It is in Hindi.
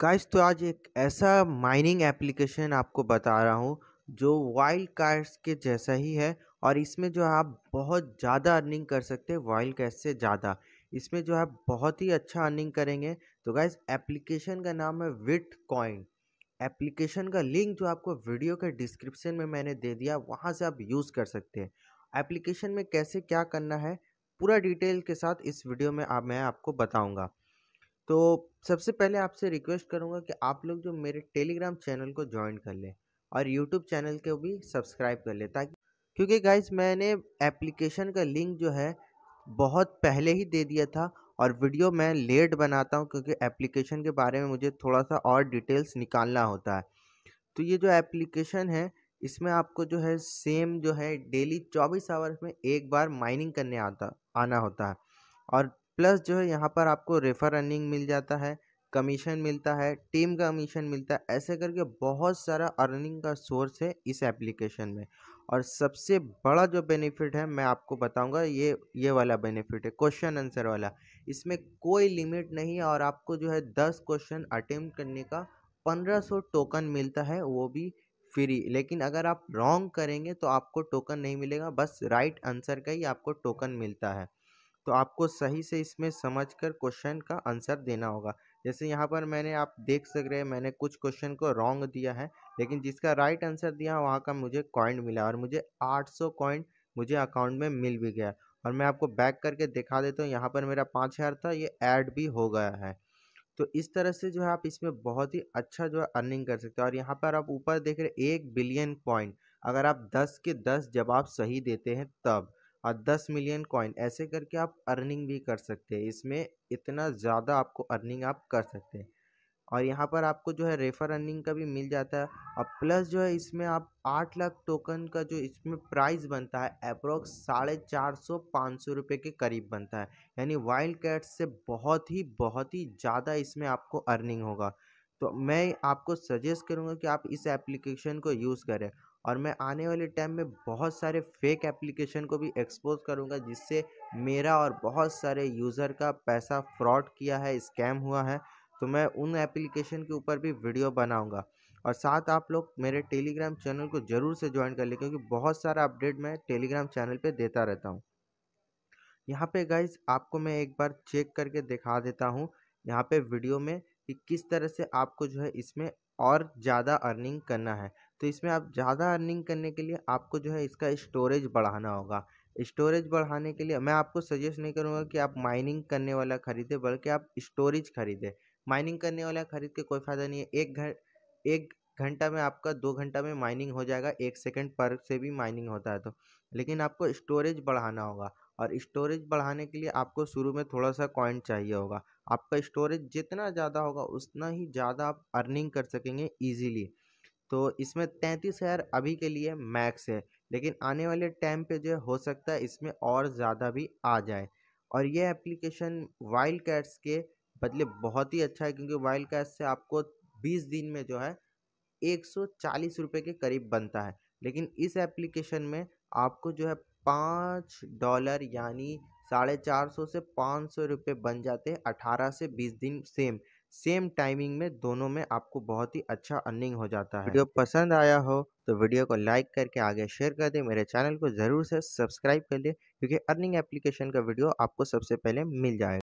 गाइस तो आज एक ऐसा माइनिंग एप्लीकेशन आपको बता रहा हूँ जो वाइल्ड कार्ड्स के जैसा ही है और इसमें जो आप बहुत ज़्यादा अर्निंग कर सकते हैं वाइल्ड कैश से ज़्यादा इसमें जो है बहुत ही अच्छा अर्निंग करेंगे तो गाइस एप्लीकेशन का नाम है विट कॉइन एप्लीकेशन का लिंक जो आपको वीडियो के डिस्क्रिप्शन में मैंने दे दिया वहाँ से आप यूज़ कर सकते हैं एप्लीकेशन में कैसे क्या करना है पूरा डिटेल के साथ इस वीडियो में आप मैं आपको बताऊँगा तो सबसे पहले आपसे रिक्वेस्ट करूँगा कि आप लोग जो मेरे टेलीग्राम चैनल को ज्वाइन कर लें और यूट्यूब चैनल को भी सब्सक्राइब कर लें ताकि क्योंकि गाइज मैंने एप्लीकेशन का लिंक जो है बहुत पहले ही दे दिया था और वीडियो मैं लेट बनाता हूँ क्योंकि एप्लीकेशन के बारे में मुझे थोड़ा सा और डिटेल्स निकालना होता है तो ये जो एप्लीकेशन है इसमें आपको जो है सेम जो है डेली चौबीस आवर्स में एक बार माइनिंग करने आता आना होता है और प्लस जो है यहाँ पर आपको रेफर अर्निंग मिल जाता है कमीशन मिलता है टीम कमीशन मिलता है ऐसे करके बहुत सारा अर्निंग का सोर्स है इस एप्लीकेशन में और सबसे बड़ा जो बेनिफिट है मैं आपको बताऊंगा ये ये वाला बेनिफिट है क्वेश्चन आंसर वाला इसमें कोई लिमिट नहीं है और आपको जो है दस क्वेश्चन अटेम्प्ट करने का पंद्रह सौ टोकन मिलता है वो भी फ्री लेकिन अगर आप रॉन्ग करेंगे तो आपको टोकन नहीं मिलेगा बस राइट आंसर का ही आपको टोकन मिलता है तो आपको सही से इसमें समझ कर क्वेश्चन का आंसर देना होगा जैसे यहाँ पर मैंने आप देख सक रहे हैं मैंने कुछ क्वेश्चन को रॉन्ग दिया है लेकिन जिसका राइट आंसर दिया वहाँ का मुझे कॉइन मिला और मुझे 800 कॉइन मुझे अकाउंट में मिल भी गया और मैं आपको बैक करके दिखा देता हूँ यहाँ पर मेरा पाँच हज़ार था ये ऐड भी हो गया है तो इस तरह से जो है आप इसमें बहुत ही अच्छा जो है अर्निंग कर सकते हो और यहाँ पर आप ऊपर देख रहे एक बिलियन पॉइंट अगर आप दस के दस जवाब सही देते हैं तब और दस मिलियन कॉइन ऐसे करके आप अर्निंग भी कर सकते हैं इसमें इतना ज़्यादा आपको अर्निंग आप कर सकते हैं और यहाँ पर आपको जो है रेफर अर्निंग का भी मिल जाता है और प्लस जो है इसमें आप आठ लाख टोकन का जो इसमें प्राइस बनता है अप्रोक्स साढ़े चार सौ पाँच सौ रुपये के करीब बनता है यानी वाइल्ड कैट से बहुत ही बहुत ही ज़्यादा इसमें आपको अर्निंग होगा तो मैं आपको सजेस्ट करूँगा कि आप इस एप्लीकेशन को यूज़ करें और मैं आने वाले टाइम में बहुत सारे फेक एप्लीकेशन को भी एक्सपोज करूँगा जिससे मेरा और बहुत सारे यूज़र का पैसा फ्रॉड किया है स्कैम हुआ है तो मैं उन एप्लीकेशन के ऊपर भी वीडियो बनाऊँगा और साथ आप लोग मेरे टेलीग्राम चैनल को ज़रूर से ज्वाइन कर लें क्योंकि बहुत सारा अपडेट मैं टेलीग्राम चैनल पर देता रहता हूँ यहाँ पे गाइज आपको मैं एक बार चेक करके दिखा देता हूँ यहाँ पर वीडियो में कि किस तरह से आपको जो है इसमें और ज़्यादा अर्निंग करना है तो इसमें आप ज़्यादा अर्निंग करने के लिए आपको जो है इसका स्टोरेज बढ़ाना होगा स्टोरेज बढ़ाने के लिए मैं आपको सजेस्ट नहीं करूँगा कि आप माइनिंग करने वाला ख़रीदें बल्कि आप स्टोरेज ख़रीदें माइनिंग करने वाला ख़रीद के कोई फ़ायदा नहीं है एक घर एक घंटा में आपका दो घंटा में माइनिंग हो जाएगा एक सेकंड पर से भी माइनिंग होता है तो लेकिन आपको स्टोरेज बढ़ाना होगा और स्टोरेज बढ़ाने के लिए आपको शुरू में थोड़ा सा कॉइन चाहिए होगा आपका स्टोरेज जितना ज़्यादा होगा उतना ही ज़्यादा आप अर्निंग कर सकेंगे ईजीली तो इसमें तैंतीस हज़ार अभी के लिए मैक्स है लेकिन आने वाले टाइम पे जो हो सकता है इसमें और ज़्यादा भी आ जाए और यह एप्लीकेशन वाइल्ड कैट्स के बदले बहुत ही अच्छा है क्योंकि वाइल्ड कैट्स से आपको बीस दिन में जो है एक सौ चालीस रुपये के करीब बनता है लेकिन इस एप्लीकेशन में आपको जो है पाँच डॉलर यानी साढ़े चार सौ से पाँच सौ रुपये बन जाते हैं अठारह से बीस दिन सेम सेम टाइमिंग में दोनों में आपको बहुत ही अच्छा अर्निंग हो जाता है वीडियो पसंद आया हो तो वीडियो को लाइक करके आगे शेयर कर दें मेरे चैनल को ज़रूर से सब्सक्राइब कर दे क्योंकि अर्निंग एप्लीकेशन का वीडियो आपको सबसे पहले मिल जाएगा